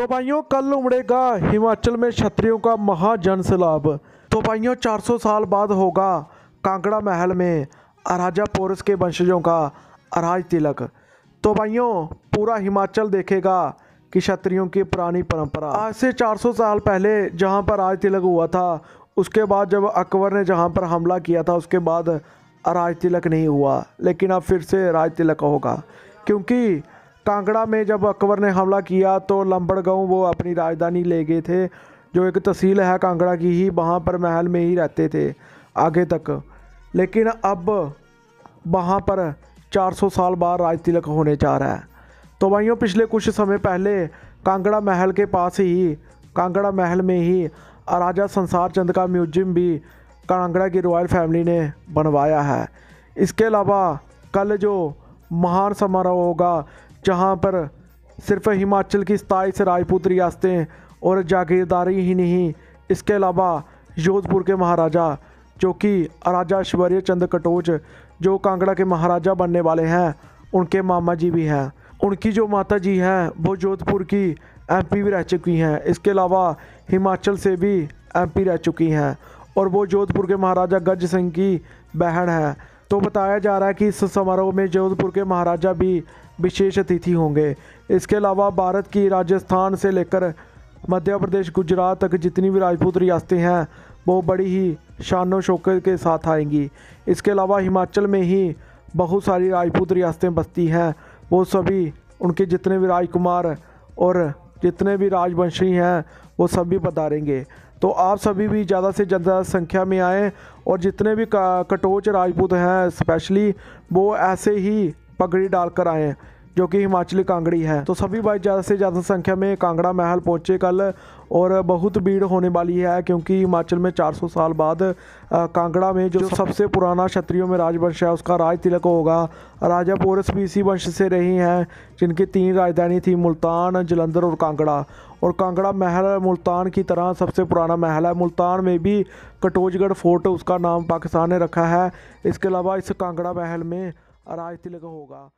तो भाइयों कल उमड़ेगा हिमाचल में क्षत्रियों का महाजन सैलाब तो भाइयों 400 साल बाद होगा कांगड़ा महल में अराजा पोरस के वंशजों का अराज तिलक तो भाइयों पूरा हिमाचल देखेगा कि क्षत्रियों की पुरानी परंपरा आज से 400 साल पहले जहां पर राज तिलक हुआ था उसके बाद जब अकबर ने जहां पर हमला किया था उसके बाद राज तिलक नहीं हुआ लेकिन अब फिर से राज तिलक होगा क्योंकि कांगड़ा में जब अकबर ने हमला किया तो लंबड़गांव वो अपनी राजधानी ले गए थे जो एक तहसील है कांगड़ा की ही वहाँ पर महल में ही रहते थे आगे तक लेकिन अब वहाँ पर 400 साल बाद राज तिलक होने जा रहा है तो भाइयों पिछले कुछ समय पहले कांगड़ा महल के पास ही कांगड़ा महल में ही राजा संसार चंद का म्यूजियम भी कांगड़ा की रॉयल फैमिली ने बनवाया है इसके अलावा कल जो महान समारोह होगा जहाँ पर सिर्फ हिमाचल की सताईस से राजपूत रियासतें और जागीरदारी ही नहीं इसके अलावा जोधपुर के महाराजा जो कि राजा ऐश्वर्य चंद कटोच जो कांगड़ा के महाराजा बनने वाले हैं उनके मामा जी भी हैं उनकी जो माता जी हैं वो जोधपुर की एमपी भी रह चुकी हैं इसके अलावा हिमाचल से भी एमपी रह चुकी हैं और वो जोधपुर के महाराजा गज सिंह की बहन है तो बताया जा रहा है कि इस समारोह में जोधपुर के महाराजा भी विशेष अतिथि होंगे इसके अलावा भारत की राजस्थान से लेकर मध्य प्रदेश गुजरात तक जितनी भी राजपूत रियासतें हैं वो बड़ी ही शान शौकत के साथ आएंगी इसके अलावा हिमाचल में ही बहुत सारी राजपूत रियासतें बसती हैं वो सभी उनके जितने भी राजकुमार और जितने भी राजवंशी हैं वो सभी बता रहेंगे तो आप सभी भी ज़्यादा से ज़्यादा संख्या में आएँ और जितने भी कटोच राजपूत हैं स्पेशली वो ऐसे ही पगड़ी डाल कर आएँ जो कि हिमाचली कांगड़ी है तो सभी भाई ज़्यादा से ज़्यादा संख्या में कांगड़ा महल पहुँचे कल और बहुत भीड़ होने वाली है क्योंकि हिमाचल में 400 साल बाद कांगड़ा में जो सबसे पुराना क्षत्रियों में राजवंश है उसका राज तिलक होगा राजा पोरस भी इसी वंश से रही हैं जिनकी तीन राजधानी थी मुल्तान जलंधर और कांगड़ा और कांगड़ा महल मुल्तान की तरह सबसे पुराना महल है मुल्तान में भी कटोजगढ़ फोर्ट उसका नाम पाकिस्तान ने रखा है इसके अलावा इस कांगड़ा महल में राज तिलक होगा